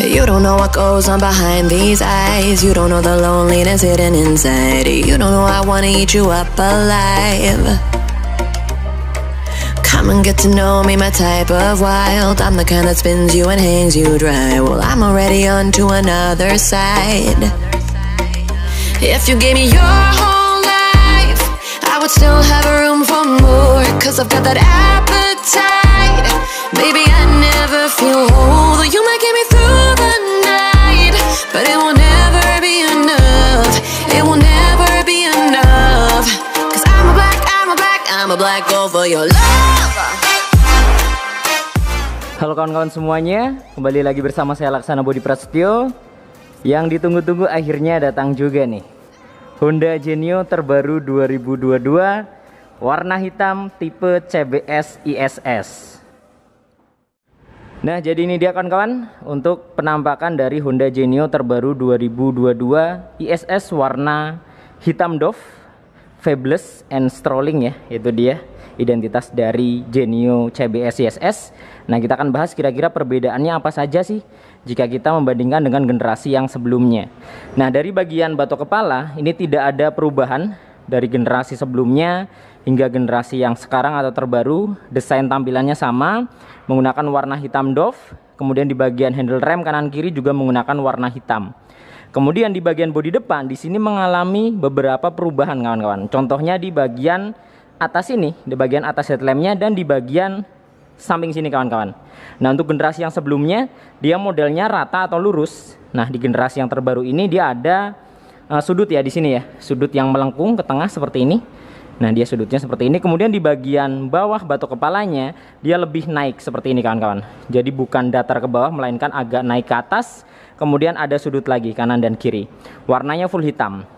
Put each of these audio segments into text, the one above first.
You don't know what goes on behind these eyes. You don't know the loneliness hidden inside. You don't know I wanna eat you up alive. Come and get to know me, my type of wild. I'm the kind that spins you and hangs you dry. Well, I'm already on to another side. If you gave me your whole life, I would still have room for more. Cause I've got that appetite. Maybe I never feel old. You might give me Halo kawan-kawan semuanya, kembali lagi bersama saya Laksana Budi Prasetyo Yang ditunggu-tunggu akhirnya datang juga nih Honda Genio terbaru 2022 Warna hitam tipe CBS ISS Nah, jadi ini dia kawan-kawan untuk penampakan dari Honda Genio terbaru 2022 ISS warna hitam doff, fabulous and strolling ya, itu dia identitas dari Genio CBS ISS. Nah, kita akan bahas kira-kira perbedaannya apa saja sih jika kita membandingkan dengan generasi yang sebelumnya. Nah, dari bagian batok kepala ini tidak ada perubahan dari generasi sebelumnya hingga generasi yang sekarang atau terbaru. Desain tampilannya sama, menggunakan warna hitam doff Kemudian di bagian handle rem kanan kiri juga menggunakan warna hitam. Kemudian di bagian bodi depan di sini mengalami beberapa perubahan kawan-kawan. Contohnya di bagian atas ini, di bagian atas headlampnya dan di bagian samping sini kawan-kawan. Nah untuk generasi yang sebelumnya dia modelnya rata atau lurus. Nah di generasi yang terbaru ini dia ada uh, sudut ya di sini ya, sudut yang melengkung ke tengah seperti ini. Nah, dia sudutnya seperti ini. Kemudian di bagian bawah batu kepalanya dia lebih naik seperti ini kawan-kawan. Jadi bukan datar ke bawah melainkan agak naik ke atas. Kemudian ada sudut lagi kanan dan kiri. Warnanya full hitam.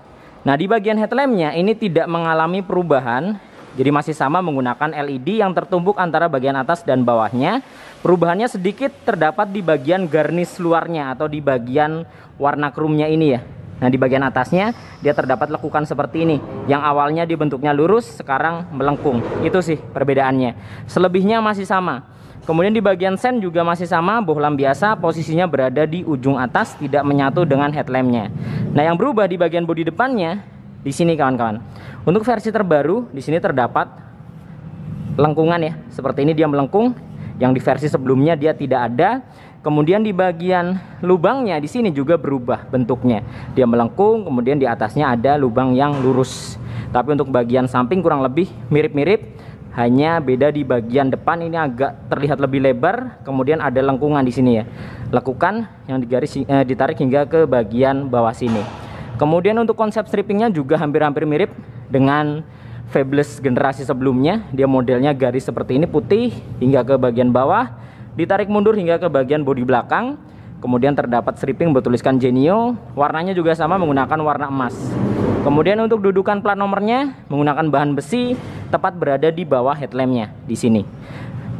Nah, di bagian headlampnya ini tidak mengalami perubahan. Jadi masih sama menggunakan LED yang tertumpuk antara bagian atas dan bawahnya. Perubahannya sedikit terdapat di bagian garnish luarnya atau di bagian warna krumnya ini ya. Nah, di bagian atasnya dia terdapat lekukan seperti ini. Yang awalnya dibentuknya lurus, sekarang melengkung. Itu sih perbedaannya. Selebihnya masih sama. Kemudian di bagian sen juga masih sama, bohlam biasa posisinya berada di ujung atas tidak menyatu dengan headlampnya. Nah, yang berubah di bagian bodi depannya di sini kawan-kawan. Untuk versi terbaru di sini terdapat lengkungan ya. Seperti ini dia melengkung, yang di versi sebelumnya dia tidak ada Kemudian di bagian lubangnya di sini juga berubah bentuknya. Dia melengkung, kemudian di atasnya ada lubang yang lurus. Tapi untuk bagian samping kurang lebih mirip-mirip, hanya beda di bagian depan ini agak terlihat lebih lebar, kemudian ada lengkungan di sini ya. Lakukan yang digaris eh, ditarik hingga ke bagian bawah sini. Kemudian untuk konsep strippingnya juga hampir-hampir mirip dengan Fabulous generasi sebelumnya. Dia modelnya garis seperti ini putih hingga ke bagian bawah Ditarik mundur hingga ke bagian bodi belakang. Kemudian terdapat stripping bertuliskan Genio. Warnanya juga sama menggunakan warna emas. Kemudian untuk dudukan plat nomornya menggunakan bahan besi tepat berada di bawah headlampnya di sini.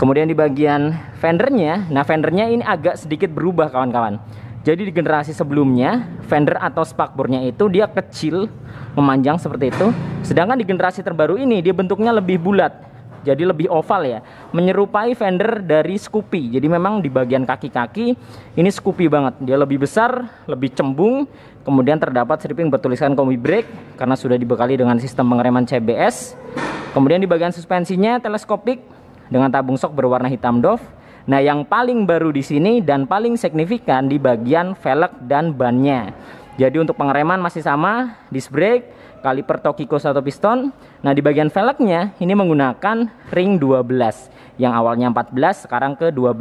Kemudian di bagian fendernya, nah fendernya ini agak sedikit berubah kawan-kawan. Jadi di generasi sebelumnya fender atau spakbornya itu dia kecil, memanjang seperti itu. Sedangkan di generasi terbaru ini dia bentuknya lebih bulat jadi lebih oval ya menyerupai fender dari Scoopy jadi memang di bagian kaki-kaki ini Scoopy banget dia lebih besar lebih cembung kemudian terdapat stripping bertuliskan combi brake karena sudah dibekali dengan sistem pengereman CBS kemudian di bagian suspensinya teleskopik dengan tabung sok berwarna hitam doff Nah, yang paling baru di sini dan paling signifikan di bagian velg dan bannya. Jadi untuk pengereman masih sama, disc brake, kaliper Tokiko satu piston. Nah, di bagian velgnya ini menggunakan ring 12 yang awalnya 14 sekarang ke 12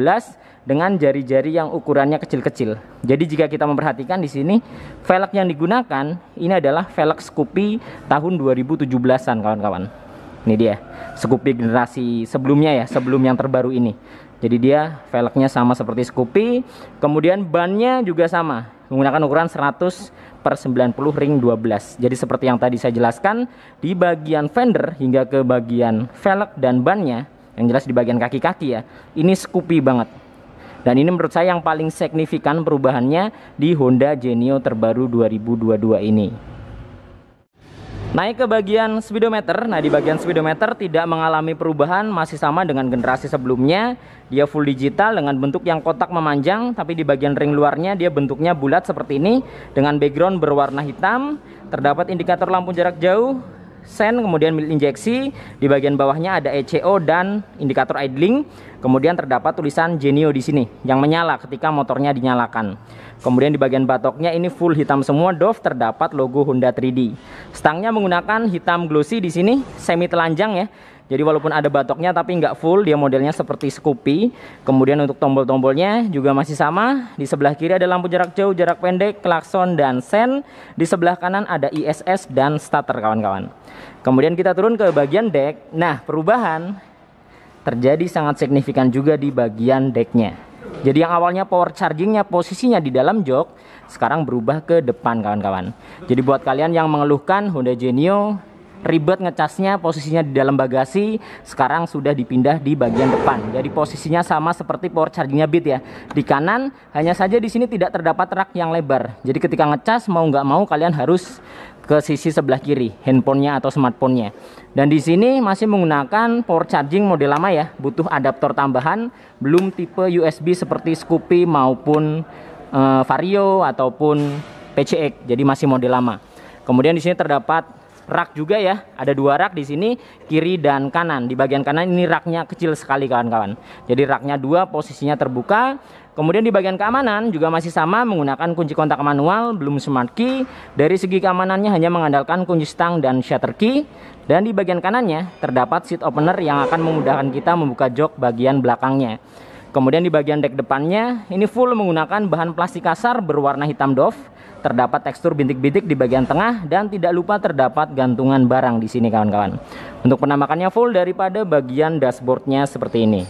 dengan jari-jari yang ukurannya kecil-kecil. Jadi jika kita memperhatikan di sini velg yang digunakan ini adalah velg Scoopy tahun 2017-an kawan-kawan. Ini dia, Scoopy generasi sebelumnya ya, sebelum yang terbaru ini. Jadi dia velgnya sama seperti Scoopy, kemudian bannya juga sama menggunakan ukuran 100 per 90 ring 12. Jadi seperti yang tadi saya jelaskan, di bagian fender hingga ke bagian velg dan bannya, yang jelas di bagian kaki-kaki ya, ini scoopy banget. Dan ini menurut saya yang paling signifikan perubahannya di Honda Genio terbaru 2022 ini. Naik ke bagian speedometer. Nah, di bagian speedometer tidak mengalami perubahan, masih sama dengan generasi sebelumnya. Dia full digital dengan bentuk yang kotak memanjang, tapi di bagian ring luarnya dia bentuknya bulat seperti ini dengan background berwarna hitam. Terdapat indikator lampu jarak jauh, sen, kemudian mil injeksi, di bagian bawahnya ada ECO dan indikator idling. Kemudian terdapat tulisan Genio di sini yang menyala ketika motornya dinyalakan. Kemudian di bagian batoknya ini full hitam semua, Dove terdapat logo Honda 3D. Stangnya menggunakan hitam glossy di sini, semi telanjang ya. Jadi walaupun ada batoknya tapi nggak full, dia modelnya seperti Scoopy. Kemudian untuk tombol-tombolnya juga masih sama. Di sebelah kiri ada lampu jarak jauh, jarak pendek, klakson dan sen. Di sebelah kanan ada ISS dan starter kawan-kawan. Kemudian kita turun ke bagian deck. Nah, perubahan terjadi sangat signifikan juga di bagian decknya. Jadi yang awalnya power chargingnya posisinya di dalam jok, sekarang berubah ke depan kawan-kawan. Jadi buat kalian yang mengeluhkan Honda Genio ribet ngecasnya posisinya di dalam bagasi sekarang sudah dipindah di bagian depan jadi posisinya sama seperti power chargingnya bit ya di kanan hanya saja di sini tidak terdapat rak yang lebar jadi ketika ngecas mau nggak mau kalian harus ke sisi sebelah kiri handphonenya atau smartphone-nya dan di sini masih menggunakan power charging model lama ya butuh adaptor tambahan belum tipe USB seperti Scoopy maupun uh, Vario ataupun PCX jadi masih model lama kemudian di sini terdapat rak juga ya. Ada dua rak di sini, kiri dan kanan. Di bagian kanan ini raknya kecil sekali kawan-kawan. Jadi raknya dua, posisinya terbuka. Kemudian di bagian keamanan juga masih sama menggunakan kunci kontak manual, belum smart key. Dari segi keamanannya hanya mengandalkan kunci stang dan shutter key. Dan di bagian kanannya terdapat seat opener yang akan memudahkan kita membuka jok bagian belakangnya. Kemudian di bagian deck depannya ini full menggunakan bahan plastik kasar berwarna hitam doff Terdapat tekstur bintik-bintik di bagian tengah dan tidak lupa terdapat gantungan barang di sini kawan-kawan. Untuk penampakannya full daripada bagian dashboardnya seperti ini.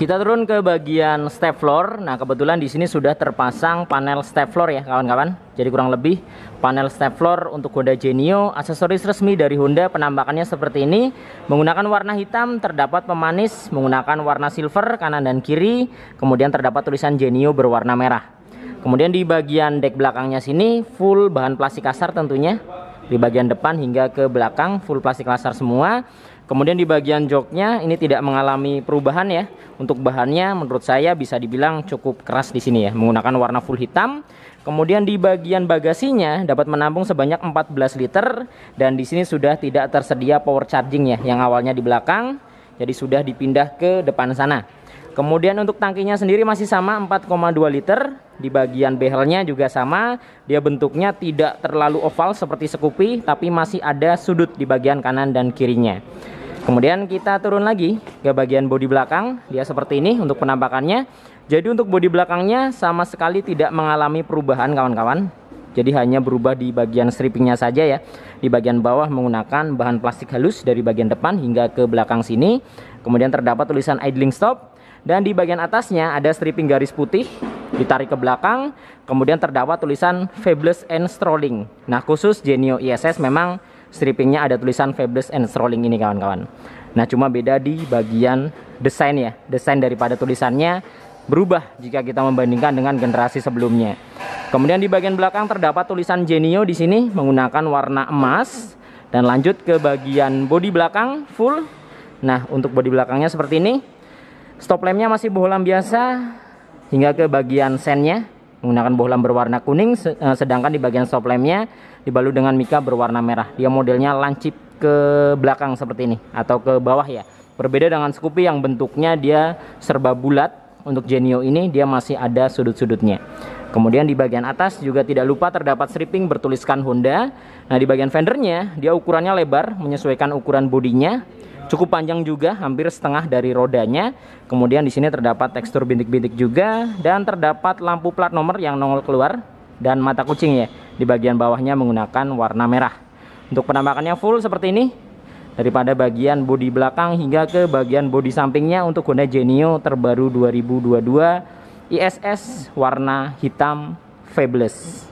Kita turun ke bagian step floor. Nah, kebetulan di sini sudah terpasang panel step floor ya, kawan-kawan. Jadi kurang lebih panel step floor untuk Honda Genio, aksesoris resmi dari Honda penampakannya seperti ini. Menggunakan warna hitam terdapat pemanis, menggunakan warna silver kanan dan kiri, kemudian terdapat tulisan Genio berwarna merah. Kemudian di bagian dek belakangnya sini full bahan plastik kasar tentunya. Di bagian depan hingga ke belakang full plastik kasar semua. Kemudian di bagian joknya ini tidak mengalami perubahan ya. Untuk bahannya menurut saya bisa dibilang cukup keras di sini ya. Menggunakan warna full hitam. Kemudian di bagian bagasinya dapat menampung sebanyak 14 liter dan di sini sudah tidak tersedia power charging ya yang awalnya di belakang jadi sudah dipindah ke depan sana. Kemudian untuk tangkinya sendiri masih sama 4,2 liter. Di bagian behelnya juga sama. Dia bentuknya tidak terlalu oval seperti Scoopy tapi masih ada sudut di bagian kanan dan kirinya. Kemudian kita turun lagi ke bagian bodi belakang. Dia seperti ini untuk penampakannya. Jadi untuk bodi belakangnya sama sekali tidak mengalami perubahan kawan-kawan. Jadi hanya berubah di bagian strippingnya saja ya. Di bagian bawah menggunakan bahan plastik halus dari bagian depan hingga ke belakang sini. Kemudian terdapat tulisan idling stop dan di bagian atasnya ada stripping garis putih ditarik ke belakang, kemudian terdapat tulisan Fabulous and Strolling. Nah, khusus Genio ISS memang strippingnya ada tulisan Fabulous and Strolling ini kawan-kawan. Nah, cuma beda di bagian desain ya. Desain daripada tulisannya berubah jika kita membandingkan dengan generasi sebelumnya. Kemudian di bagian belakang terdapat tulisan Genio di sini menggunakan warna emas dan lanjut ke bagian bodi belakang full. Nah, untuk bodi belakangnya seperti ini. Stop lampnya masih bohlam biasa hingga ke bagian sennya menggunakan bohlam berwarna kuning eh, sedangkan di bagian stop lampnya dibalut dengan mika berwarna merah. Dia modelnya lancip ke belakang seperti ini atau ke bawah ya. Berbeda dengan Scoopy yang bentuknya dia serba bulat. Untuk Genio ini dia masih ada sudut-sudutnya. Kemudian di bagian atas juga tidak lupa terdapat stripping bertuliskan Honda. Nah, di bagian fendernya dia ukurannya lebar menyesuaikan ukuran bodinya cukup panjang juga, hampir setengah dari rodanya. Kemudian di sini terdapat tekstur bintik-bintik juga dan terdapat lampu plat nomor yang nongol keluar dan mata kucing ya di bagian bawahnya menggunakan warna merah. Untuk penampakannya full seperti ini daripada bagian bodi belakang hingga ke bagian bodi sampingnya untuk Honda Genio terbaru 2022 ISS warna hitam Fabulous.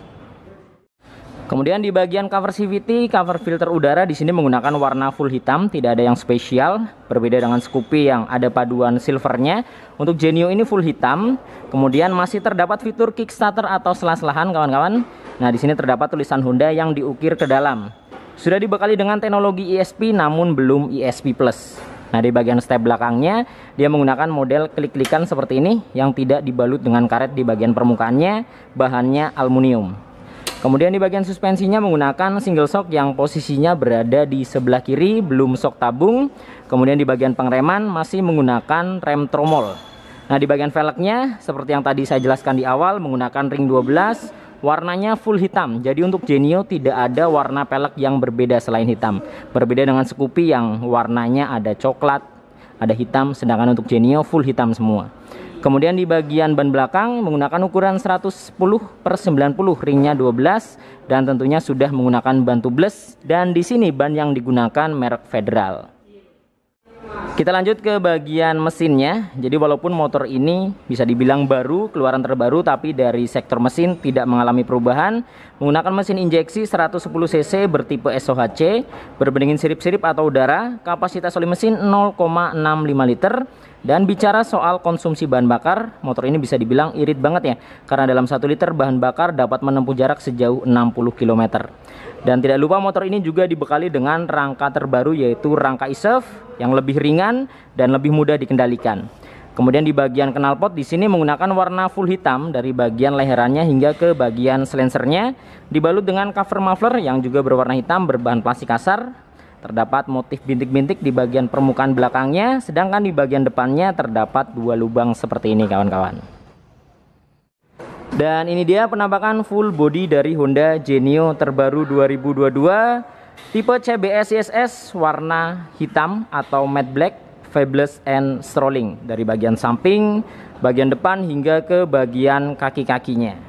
Kemudian di bagian cover CVT, cover filter udara di sini menggunakan warna full hitam, tidak ada yang spesial, berbeda dengan Scoopy yang ada paduan silvernya. Untuk Genio ini full hitam. Kemudian masih terdapat fitur kickstarter atau selas-lahan, kawan-kawan. Nah, di sini terdapat tulisan Honda yang diukir ke dalam. Sudah dibekali dengan teknologi ESP namun belum ESP Plus. Nah, di bagian step belakangnya dia menggunakan model klik-klikan seperti ini yang tidak dibalut dengan karet di bagian permukaannya, bahannya aluminium. Kemudian di bagian suspensinya menggunakan single shock yang posisinya berada di sebelah kiri, belum shock tabung. Kemudian di bagian pengereman masih menggunakan rem tromol. Nah, di bagian velgnya seperti yang tadi saya jelaskan di awal menggunakan ring 12, warnanya full hitam. Jadi untuk Genio tidak ada warna velg yang berbeda selain hitam. Berbeda dengan Scoopy yang warnanya ada coklat, ada hitam, sedangkan untuk Genio full hitam semua. Kemudian di bagian ban belakang menggunakan ukuran 110 per 90 ringnya 12 dan tentunya sudah menggunakan ban tubeless dan di sini ban yang digunakan merek Federal. Kita lanjut ke bagian mesinnya. Jadi walaupun motor ini bisa dibilang baru, keluaran terbaru tapi dari sektor mesin tidak mengalami perubahan. Menggunakan mesin injeksi 110 cc bertipe SOHC, berbandingin sirip-sirip atau udara, kapasitas oli mesin 0,65 liter dan bicara soal konsumsi bahan bakar, motor ini bisa dibilang irit banget ya, karena dalam 1 liter bahan bakar dapat menempuh jarak sejauh 60 km. Dan tidak lupa motor ini juga dibekali dengan rangka terbaru yaitu rangka ISEF yang lebih ringan dan lebih mudah dikendalikan. Kemudian di bagian knalpot di sini menggunakan warna full hitam dari bagian leherannya hingga ke bagian silencernya dibalut dengan cover muffler yang juga berwarna hitam berbahan plastik kasar Terdapat motif bintik-bintik di bagian permukaan belakangnya, sedangkan di bagian depannya terdapat dua lubang seperti ini kawan-kawan. Dan ini dia penampakan full body dari Honda Genio terbaru 2022, tipe CBS ISS warna hitam atau matte black, fabulous and strolling dari bagian samping, bagian depan hingga ke bagian kaki-kakinya.